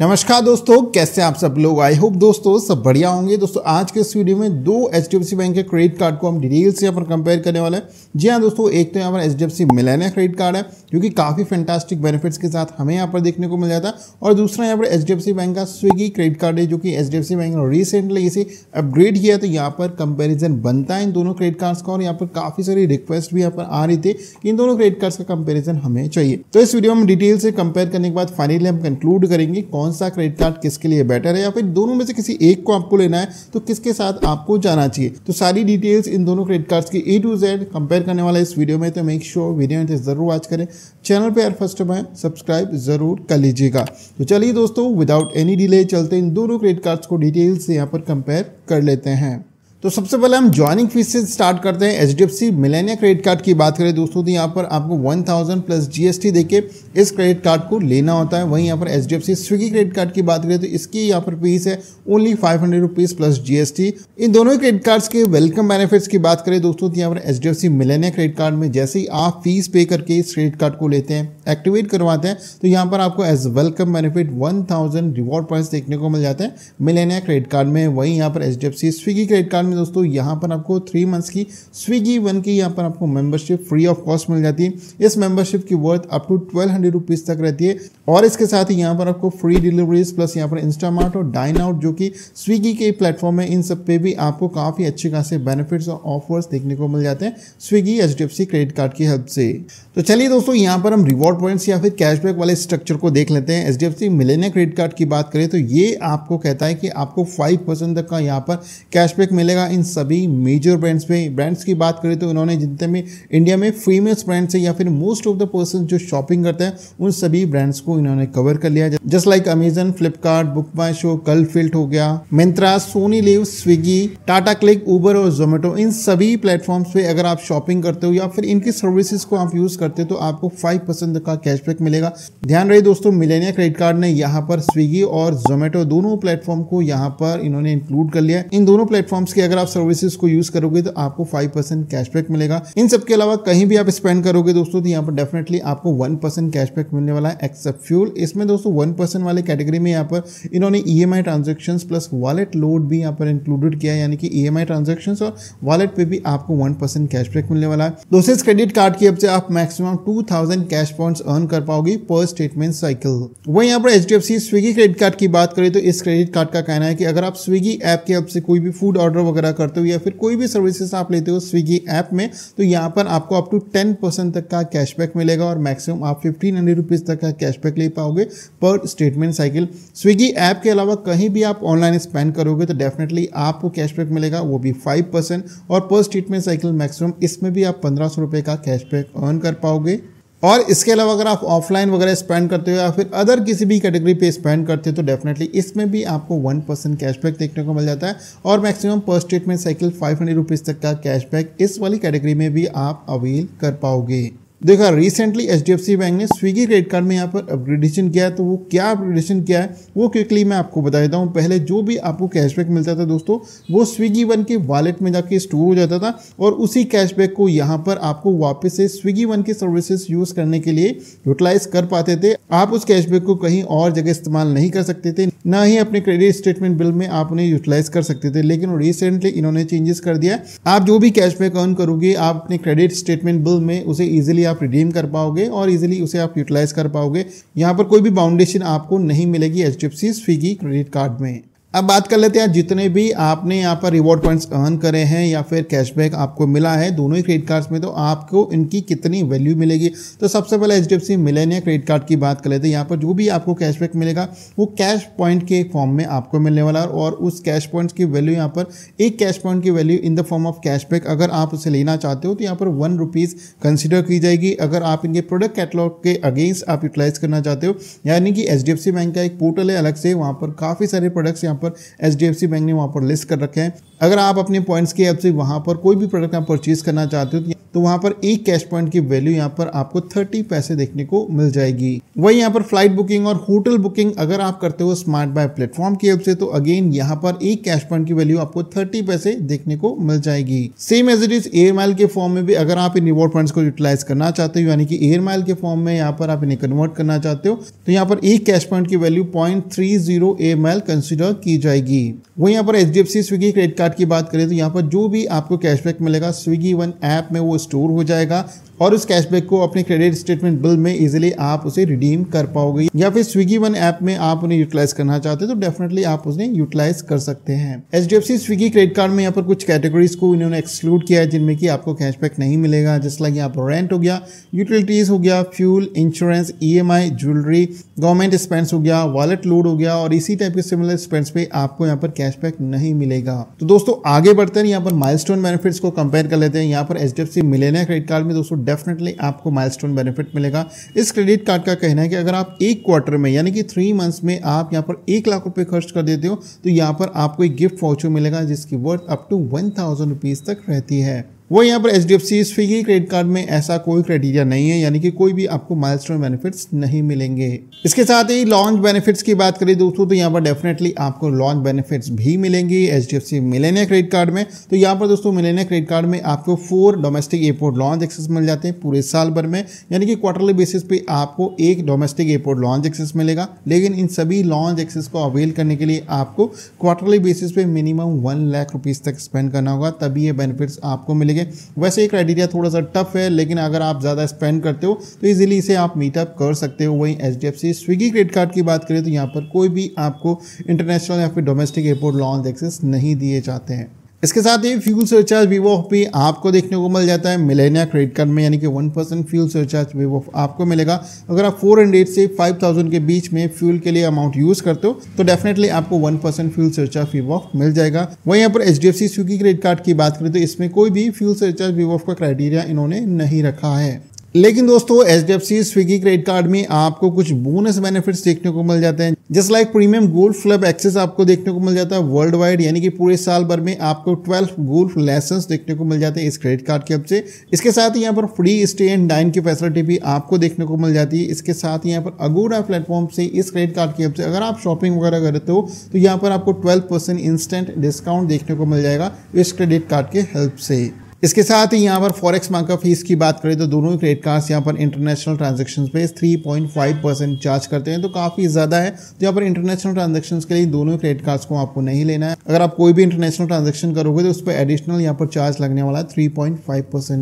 नमस्कार दोस्तों कैसे आप सब लोग आई होप दोस्तों सब बढ़िया होंगे दोस्तों आज के इस वीडियो में दो एच बैंक के क्रेडिट कार्ड को हम डिटेल से यहाँ पर कंपेयर करने वाले हैं जी हाँ दोस्तों एक तो यहाँ पर H D F C credit card है जो कि काफ़ी फैंटास्टिक बेनिफिट्स के साथ हमें यहाँ पर देखने को मिल जाता है और दूसरा यहाँ पर एच बैंक का स्विगी क्रेडिट कार्ड है जो कि एच बैंक ने रिसेंटली इसे अपग्रेड किया तो यहाँ पर कंपेरिजन बनता है इन दोनों क्रेडिट कार्ड्स का और यहाँ पर काफ़ी सारी रिक्वेस्ट भी यहाँ पर आ रही थी कि इन दोनों क्रेडिट कार्ड्स का कंपेरिजन हमें चाहिए तो इस वीडियो में डिटेल से कंपेयर करने के बाद फाइनली हम कंक्लूड करेंगे कौन कौन सा क्रेडिट कार्ड किसके लिए बेटर है या फिर दोनों में से किसी एक को आपको लेना है तो किसके साथ आपको जाना चाहिए तो सारी डिटेल्स इन दोनों क्रेडिट कार्ड्स की ए टू जेड कंपेयर करने वाला इस वीडियो में तो मेक श्योर वीडियो में ज़रूर वॉच करें चैनल पर फर्स्ट टाइम सब्सक्राइब ज़रूर कर लीजिएगा तो चलिए दोस्तों विदाउट एनी डिले चलते इन दोनों क्रेडिट कार्ड्स को डिटेल्स यहाँ पर कंपेयर कर लेते हैं तो सबसे पहले हम ज्वाइनिंग फीस से स्टार्ट करते हैं H D F C Millennia credit card की बात करें दोस्तों तो यहाँ पर आपको वन थाउजेंड प्लस जीएसटी देकर इस क्रेडिट कार्ड को लेना होता है वहीं यहाँ पर H D F C Swiggy credit card की बात करें तो इसकी यहाँ पर फीस है only five hundred rupees plus GST इन दोनों ही क्रेडिट कार्ड्स के वेलकम बेनिफिट्स की बात करें दोस्तों तो यहाँ पर H D F C Millennia credit card में जैसे ही आप फीस पे करके इस क्रेडिट कार्ड को लेते हैं एक्टिवेट करवाते हैं तो यहाँ पर आपको as welcome benefit one thousand reward points देखने को मिल जाते हैं मिलेनिया क्रेडिट कार्ड में वहीं यहाँ पर H D F C Swiggy credit card में दोस्तों यहाँ पर आपको थ्री मंथ्स की स्विगी वन की यहाँ पर आपको मेंबरशिप फ्री ऑफ कॉस्ट मिल जाती है इस मेंबरशिप की worth up to twelve hundred rupees तक रहती है और इसके साथ ही यहाँ पर आपको फ्री डिलीवरीज प्लस यहाँ पर इंस्टामार्ट और डाइन आउट जो कि स्विगी के प्लेटफॉर्म है इन सब पे भी आपको काफ़ी अच्छे खासे बेनिफिट्स और ऑफर्स देखने को मिल जाते हैं स्विगी एच क्रेडिट कार्ड की हेल्प से तो चलिए दोस्तों यहाँ पर हम रिवॉर्ड पॉइंट्स या फिर कैशबैक वाले स्ट्रक्चर को देख लेते हैं H D F credit card की बात करें तो ये आपको कहता है कि आपको फाइव परसेंट तक का यहाँ पर कैशबैक मिलेगा मिलेगा इन सभी मेजर ब्रांड्स में ब्रांड्स की बात करें तो इन्होंने जितने में इंडिया में फेमस ब्रांड्स है या फिर मोस्ट ऑफ द पर्सन जो शॉपिंग करते हैं उन सभी ब्रांड्स को इन्होंने कवर कर लिया just like Amazon Flipkart book my show cult fit हो गया Myntra Sony Liv Swiggy Tata Cliq Uber और जोमेटो इन सभी प्लेटफॉर्म्स पे अगर आप शॉपिंग करते हो या फिर इनकी सर्विसेज को आप यूज करते हो तो आपको फाइव परसेंट का कैशबैक मिलेगा ध्यान रहे दोस्तों मिलेनिया क्रेडिट कार्ड ने यहाँ पर स्विगी और जोमेटो दोनों प्लेटफॉर्म को यहाँ पर इन्होंने इंक्लूड कर लिया इन दोनों प्लेटफॉर्म्स की अगर आप सर्विसेज को यूज करोगे तो आपको फाइव परसेंट कैशबैक मिलेगा इन सबके अलावा कहीं भी आप स्पेंड करोगे दोस्तों तो यहाँ पर डेफिनेटली आपको वन परसेंट कैशबैक मिलने वाला है एक्सेप्ट फ्यूल इसमें दोस्तों वन परसेंट वाले कैटेगरी में यहाँ पर इन्होंने E M plus wallet load भी यहाँ पर इंक्लूडेड किया यानी कि ई e एम और वॉलेट पे भी आपको वन परसेंट कैशबैक मिलने वाला है दोस्तों इस क्रेडिट कार्ड की अब से आप maximum two thousand cash point earn कर पाओगे पर स्टेटमेंट साइकिल वहीं यहाँ पर H D Swiggy credit card की बात करें तो इस क्रेडिट कार्ड का कहना है कि अगर आप स्विगी ऐप के अब से कोई भी फूड ऑर्डर वगैरह करते हो या फिर कोई भी सर्विसेज आप लेते हो स्विगी ऐप में तो यहाँ पर आपको अप टू टेन परसेंट तक का कैशबैक मिलेगा और मैक्सिमम आप फिफ्टीन हंड्रेड रुपीज़ तक का कैशबैक ले पाओगे पर स्टेटमेंट साइकिल स्विगी ऐप के अलावा कहीं भी आप ऑनलाइन स्पेंड करोगे तो डेफिनेटली आपको कैशबैक मिलेगा वो भी फाइव परसेंट और पर स्टेटमेंट साइकिल मैक्सिमम इसमें भी आप पंद्रह सौ रुपये का कैशबैक अर्न कर पाओगे और इसके अलावा अगर आप ऑफलाइन वगैरह स्पेंड करते हो या फिर अदर किसी भी कैटेगरी पे स्पेंड करते हो तो डेफिनेटली इसमें भी आपको वन परसेंट कैशबैक देखने को मिल जाता है और मैक्सिमम पर स्टेट में साइकिल फाइव हंड्रेड रुपीज़ तक का कैशबैक इस वाली कैटेगरी में भी आप अवेल कर पाओगे देखा रिसेंटली एच बैंक ने स्विगी क्रेडिट कार्ड में यहाँ पर अपग्रेडेशन किया है तो वो क्या अपग्रेडेशन किया है वो क्विकली मैं आपको बता देता हूँ पहले जो भी आपको कैशबैक मिलता था दोस्तों वो स्विगी वन के वॉलेट में जाके स्टोर हो जाता था और उसी कैशबैक को यहाँ पर आपको वापस से स्विगी वन की सर्विसेज यूज़ करने के लिए यूटिलाइज कर पाते थे आप उस कैशबैक को कहीं और जगह इस्तेमाल नहीं कर सकते थे ना ही अपने क्रेडिट स्टेटमेंट बिल में आप उन्हें यूटिलाइज कर सकते थे लेकिन रिसेंटली इन्होंने चेंजेस कर दिया आप जो भी कैशबैक अर्न करोगे आप अपने क्रेडिट स्टेटमेंट बिल में उसे ईजिली आप रिडीम कर पाओगे और इजीली उसे आप यूटिलाइज कर पाओगे यहाँ पर कोई भी बाउंडेशन आपको नहीं मिलेगी H D F C Swiggy credit card में अब बात कर लेते हैं जितने भी आपने यहाँ पर रिवॉर्ड पॉइंट्स अर्न करे हैं या फिर कैशबैक आपको मिला है दोनों ही क्रेडिट कार्ड्स में तो आपको इनकी कितनी वैल्यू मिलेगी तो सबसे पहले H D F C Millennia credit card की बात कर लेते हैं यहाँ पर जो भी आपको कैशबैक मिलेगा वो कैश पॉइंट के फॉर्म में आपको मिलने वाला है और उस कैश पॉइंट्स की वैल्यू यहाँ पर एक कैश पॉइंट की value in the form of cashback अगर आप उसे लेना चाहते हो तो यहाँ पर वन रुपीज़ कंसिडर की जाएगी अगर आप इनके प्रोडक्ट कैटलॉग के अगेंस्ट आप यूटिलाइज करना चाहते हो यानी कि H D F C bank का एक पोर्टल है अलग से वहाँ पर काफ़ी सारे प्रोडक्ट्स यहाँ पर एच बैंक ने वहाँ पर लिस्ट कर रखे हैं अगर आप अपने पॉइंट्स के ऐप से वहाँ पर कोई भी प्रोडक्ट आप परचेज करना चाहते हो तो वहाँ पर एक कैश पॉइंट की वैल्यू यहाँ पर आपको थर्टी पैसे देखने को मिल जाएगी वही यहाँ पर फ्लाइट बुकिंग और होटल बुकिंग अगर आप करते हो स्मार्ट बाय प्लेटफॉर्म की ऐप से तो अगेन यहाँ पर एक कैश पॉइंट की वैल्यू आपको थर्टी पैसे देखने को मिल जाएगी same as it is air mile के फॉर्म में भी अगर आप इन रिवॉर्ड पॉइंट्स को यूटिलाइज करना चाहते हो यानी कि एयर माइल के फॉर्म में यहाँ पर आप इन्हें कन्वर्ट करना चाहते हो तो यहाँ पर एक कैश पॉइंट की value point three zero air mile consider की जाएगी वही यहाँ पर H D F C Swiggy credit card card की बात करें तो यहाँ पर जो भी आपको कैशबैक मिलेगा स्विगी वन ऐप में वो स्टोर हो जाएगा और उस कैशबैक को अपने क्रेडिट स्टेटमेंट बिल में इजीली आप उसे रिडीम कर पाओगे या फिर स्विगी वन ऐप में आप उन्हें यूटिलाइज करना चाहते हैं तो डेफिनेटली आप उसे यूटिलाइज कर सकते हैं H D F C Swiggy credit card में यहाँ पर कुछ कैटेगरीज को इन्होंने एक्सक्लूड किया है जिनमें कि आपको कैशबैक नहीं मिलेगा जैसे लाइक यहाँ पर रेंट हो गया यूटिलिटीज हो गया fuel insurance E M I jewellery government spends हो गया वॉलेट लोड हो गया और इसी टाइप के सिमिलर स्पेंस पे आपको यहाँ पर कैशबैक नहीं मिलेगा तो दोस्तों आगे बढ़ते हैं यहाँ पर माइलस्टोन बेनिफिट्स को कंपेयर कर लेते हैं यहाँ पर H D F C Millennia credit card में दोस्तों डेफिनेटली आपको माइल बेनिफिट मिलेगा इस क्रेडिट कार्ड का कहना है कि अगर आप एक क्वार्टर में यानी कि थ्री मंथ्स में आप यहाँ पर एक लाख रुपये खर्च कर देते हो तो यहाँ पर आपको एक गिफ्ट वाउचर मिलेगा जिसकी worth up to one thousand rupees तक रहती है वो यहाँ पर H D F C Swiggy credit card में ऐसा कोई क्राइटेरिया नहीं है यानी कि कोई भी आपको माइलस्टोन बेनिफिट्स नहीं मिलेंगे इसके साथ ही लॉन्च बेनिफिट्स की बात करें दोस्तों तो यहाँ पर डेफिनेटली आपको लॉन्च बेनिफिट्स भी मिलेंगी H D F C Millennia credit card में तो यहाँ पर दोस्तों मिलेनिया क्रेडिट कार्ड में आपको four domestic airport lounge access मिल जाते हैं पूरे साल भर में यानी कि क्वार्टरली बेसिस पे आपको एक डोमेस्टिक एयरपोर्ट लॉन्च एक्सेस मिलेगा लेकिन इन सभी लॉन्च एक्सेस को अवेल करने के लिए आपको क्वार्टरली बेसिस पे मिनिमम वन लाख रुपीज़ तक स्पेंड करना होगा तभी ये बेनिफिट्स आपको मिलेगा ठीक है वैसे ये क्राइटेरिया थोड़ा सा टफ है लेकिन अगर आप ज़्यादा स्पेंड करते हो तो ईजिली इसे आप मीटअप कर सकते हो वहीं H D F C Swiggy credit card की बात करें तो यहाँ पर कोई भी आपको इंटरनेशनल या फिर डोमेस्टिक एयरपोर्ट लॉन्च एक्सेस नहीं दिए जाते हैं इसके साथ ही फ्यूल सरचार्ज वीवो भी आपको देखने को मिल जाता है मिलेनिया क्रेडिट कार्ड में यानी कि one percent fuel surcharge waiver आपको मिलेगा अगर आप फोर हंड्रेड से फाइव थाउजेंड के बीच में फ्यूल के लिए अमाउंट यूज करते हो तो डेफिनेटली आपको one percent fuel surcharge waiver मिल जाएगा वहीं यहाँ पर H D F C Swiggy credit card की बात करें तो इसमें कोई भी फ्यूल सरचार्ज वीवो का क्राइटेरिया इन्होंने नहीं रखा है लेकिन दोस्तों H D F C Swiggy credit card में आपको कुछ बोनस बेनिफिट्स देखने को मिल जाते हैं just like premium golf club access आपको देखने को मिल जाता है वर्ल्ड वाइड यानी कि पूरे साल भर में आपको ट्वेल्व गोल्फ लाइसेंस देखने को मिल जाते हैं इस क्रेडिट कार्ड के अब से इसके साथ ही यहाँ पर फ्री स्टे एंड डाइन की फैसिलिटी भी आपको देखने को मिल जाती है इसके साथ ही यहाँ पर अगोडा प्लेटफॉर्म से इस क्रेडिट कार्ड की अब से अगर आप शॉपिंग वगैरह करते हो तो यहाँ पर आपको ट्वेल्व इंस्टेंट डिस्काउंट देखने को मिल जाएगा इस क्रेडिट कार्ड के हेल्प से इसके साथ ही यहाँ पर फॉरेक्स मार्कअप फीस की बात करें तो दोनों ही क्रेडिट कार्ड्स यहाँ पर इंटरनेशनल ट्रांजेक्शन पे 3.5 परसेंट चार्ज करते हैं तो काफ़ी ज़्यादा है तो यहाँ पर इंटरनेशनल ट्रांजेक्शन के लिए दोनों ही क्रेडिट कार्ड्स को आपको नहीं लेना है अगर आप कोई भी इंटरनेशनल ट्रांजेक्शन करोगे तो उस पर एडिशनल यहाँ पर चार्ज लगने वाला है थ्री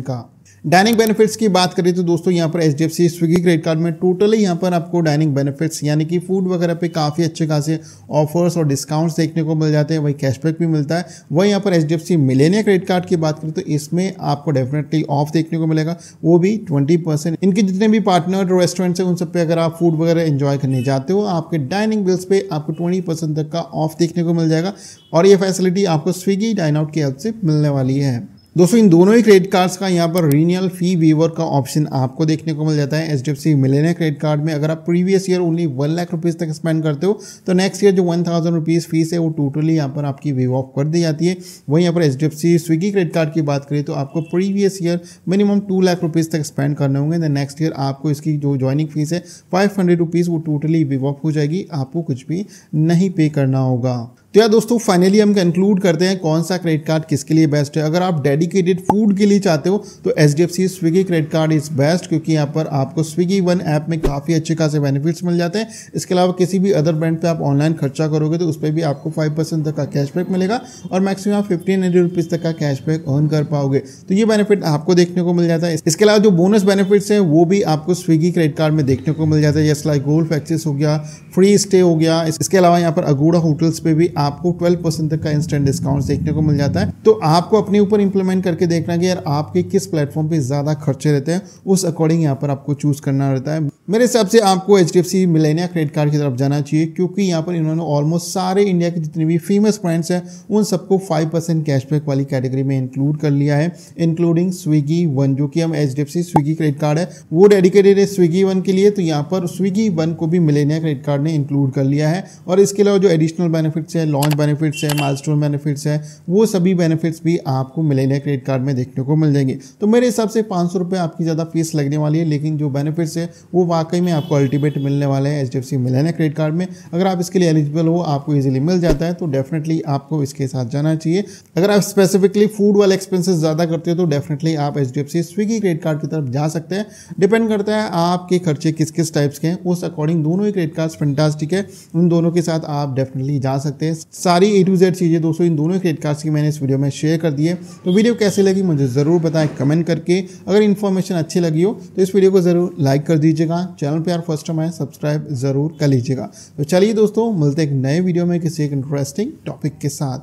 का डाइनिंग बेनिफिट्स की बात करें तो दोस्तों यहाँ पर H D F C Swiggy credit card में टोटली यहाँ पर आपको डाइनिंग बेनिफिट्स यानी कि फूड वगैरह पे काफ़ी अच्छे खासे ऑफर्स और डिस्काउंट्स देखने को मिल जाते हैं वही कैशबैक भी मिलता है वही यहाँ पर H D F C Millennia credit card की बात करें तो इसमें आपको डेफिनेटली ऑफ देखने को मिलेगा वो भी ट्वेंटी परसेंट इनके जितने भी पार्टनर रेस्टोरेंट्स हैं उन सब पे अगर आप फूड वगैरह इन्जॉय करने जाते हो आपके डाइनिंग बिल्स पे आपको ट्वेंटी परसेंट तक का ऑफ देखने को मिल जाएगा और ये फैसिलिटी आपको स्विगी डाइन आउट की हेल्प से मिलने वाली है दोस्तों इन दोनों ही क्रेडिट कार्ड्स का यहाँ पर रीनियल फी वीवर का ऑप्शन आपको देखने को मिल जाता है H D F C Millennia credit card में अगर आप previous year only one lakh rupees तक स्पेंड करते हो तो नेक्स्ट ईयर जो वन थाउजेंड रुपीज़ फीस है वो टोटली यहाँ पर आपकी वीव ऑफ कर दी जाती है वहीं यहाँ पर H D F C Swiggy credit card की बात करें तो आपको previous year minimum two lakh rupees तक स्पेंड करने होंगे दैन नेक्स्ट ईयर आपको इसकी जो ज्वाइनिंग फीस है फाइव हंड्रेड रुपीज़ वो टोटली वीव ऑफ हो जाएगी आपको कुछ भी नहीं पे करना होगा तो यार दोस्तों फाइनली हम कंक्लूड करते हैं कौन सा क्रेडिट कार्ड किसके लिए बेस्ट है अगर आप डेडिकेटेड फूड के लिए चाहते हो तो H D F C Swiggy credit card is best क्योंकि यहाँ पर आपको स्विगी वन ऐप में काफ़ी अच्छे खासे बेनिफिट्स मिल जाते हैं इसके अलावा किसी भी अदर ब्रांड पर आप ऑनलाइन खर्चा करोगे तो उस पर भी आपको फाइव परसेंट तक का कैशबैक मिलेगा और मैक्सिमम आप फिफ्टीन हंड्रेड रुपीज़ तक का कैशबैक अर्न कर पाओगे तो ये बेनिफिट आपको देखने को मिल जाता है इसके अलावा जो बोनस बेनिफिट्स हैं वो भी आपको स्विगी क्रेडिट कार्ड में देखने को मिल जाता है जैसे लाइक गोल्फ एक्सेस हो गया फ्री स्टे हो गया इसके अलावा यहाँ पर अगोड़ा होटल्स पर भी आपको 12 परसेंट तक का इंस्टेंट डिस्काउंट देखने को मिल जाता है तो आपको अपने ऊपर इंप्लीमेंट करके देखना कि यार आपके किस प्लेटफॉर्म पे ज़्यादा खर्चे रहते हैं उस अकॉर्डिंग यहाँ पर आपको चूज़ करना रहता है मेरे हिसाब से आपको H D F C Millennia credit card की तरफ जाना चाहिए क्योंकि यहाँ पर इन्होंने ऑलमोस्ट सारे इंडिया के जितने भी फेमस ब्रांड्स हैं उन सबको फाइव परसेंट कैशबैक वाली कैटेगरी में इंक्लूड कर लिया है इंक्लूडिंग स्विगी वन जो कि हम H D F C Swiggy credit card है वो डेडिकेटेड है स्विगी वन के लिए तो यहाँ पर स्विगी वन को भी मिलेनिया क्रेडिट कार्ड ने इंक्लूड कर लिया है और इसके अलावा जो एडिशनल बेनिफिट्स हैं लॉन्च बेनिफिट्स है माइलस्टोन बेनिफिट्स है वो सभी बेनिफिट्स भी आपको मिलेंगे क्रेडिट कार्ड में देखने को मिल जाएंगे तो मेरे हिसाब से पाँच सौ रुपये आपकी ज़्यादा फीस लगने वाली है लेकिन जो बेनिफिट्स है वो वाकई में आपको अल्टीमेट मिलने वाले हैं H D F C Millennia credit card में अगर आप इसके लिए एलिजिबल हो आपको ईजिली मिल जाता है तो डेफिनेटली आपको इसके साथ जाना चाहिए अगर आप स्पेसिफिकली फूड वाले एक्सपेंसेस ज़्यादा करते हो तो डेफिनेटली आप H D F C Swiggy credit card की तरफ जा सकते हैं डिपेंड करता है आपके खर्चे किस किस टाइप्स के हैं उस अकॉर्डिंग दोनों ही क्रेडिट कार्ड्स फंटास्टिक है उन दोनों के साथ आप डेफिनेटली जा सकते हैं सारी ए टू जेड चीज़ें दोस्तों इन दोनों क्रेडिट कार्ड्स की मैंने इस वीडियो में शेयर कर दी है तो वीडियो कैसे लगी मुझे ज़रूर बताएं कमेंट करके अगर इन्फॉर्मेशन अच्छी लगी हो तो इस वीडियो को ज़रूर लाइक कर दीजिएगा चैनल पर यार फर्स्ट टाइम आए सब्सक्राइब ज़रूर कर लीजिएगा तो चलिए दोस्तों मिलते एक नए वीडियो में किसी एक इंटरेस्टिंग टॉपिक के साथ